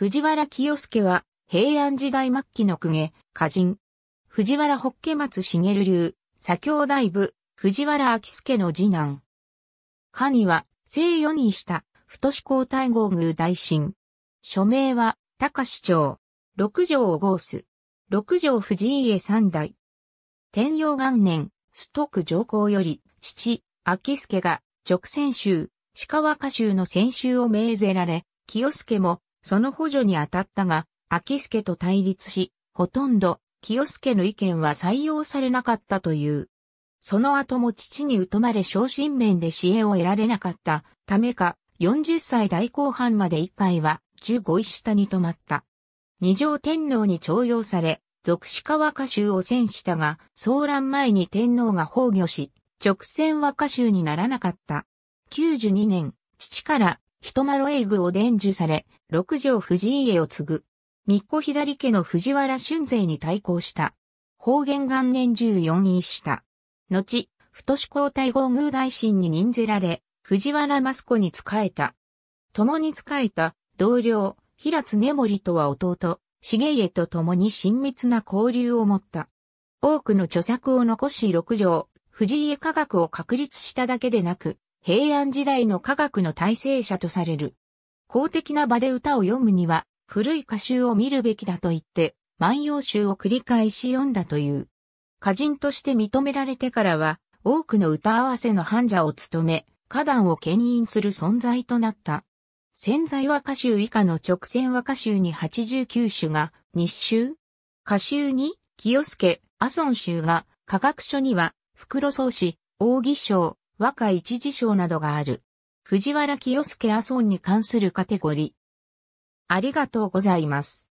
藤原清介は、平安時代末期の公家、歌人。藤原北家松茂流、左京大部、藤原明介の次男。下には、聖四にした、太子皇太后宮大臣。署名は、高市長。六条をース。六条藤家三代。天陽元年、ストック上皇より、父、明介が、直線州、鹿和歌州の先州を命ぜられ、清介も、その補助に当たったが、秋助と対立し、ほとんど清助の意見は採用されなかったという。その後も父に疎まれ昇進面で支援を得られなかったためか、40歳代後半まで一回は15位下に止まった。二条天皇に徴用され、属子川歌集を戦したが、騒乱前に天皇が崩御し、直線和歌集にならなかった。92年、父から人丸英具を伝授され、六条藤家を継ぐ。三子左家の藤原春勢に対抗した。方言元年14位した。後、太子皇太后宮大臣に任ぜられ、藤原益子に仕えた。共に仕えた同僚、平津根森とは弟、重家と共に親密な交流を持った。多くの著作を残し六条、藤家科学を確立しただけでなく、平安時代の科学の体制者とされる。公的な場で歌を読むには、古い歌集を見るべきだと言って、万葉集を繰り返し読んだという。歌人として認められてからは、多くの歌合わせの患者を務め、歌壇を牽引する存在となった。潜在和歌集以下の直線和歌集に89首が日集。歌集に清助、阿孫集が、科学書には、袋草子、大義章、和歌一字章などがある。藤原清介阿尊に関するカテゴリー。ありがとうございます。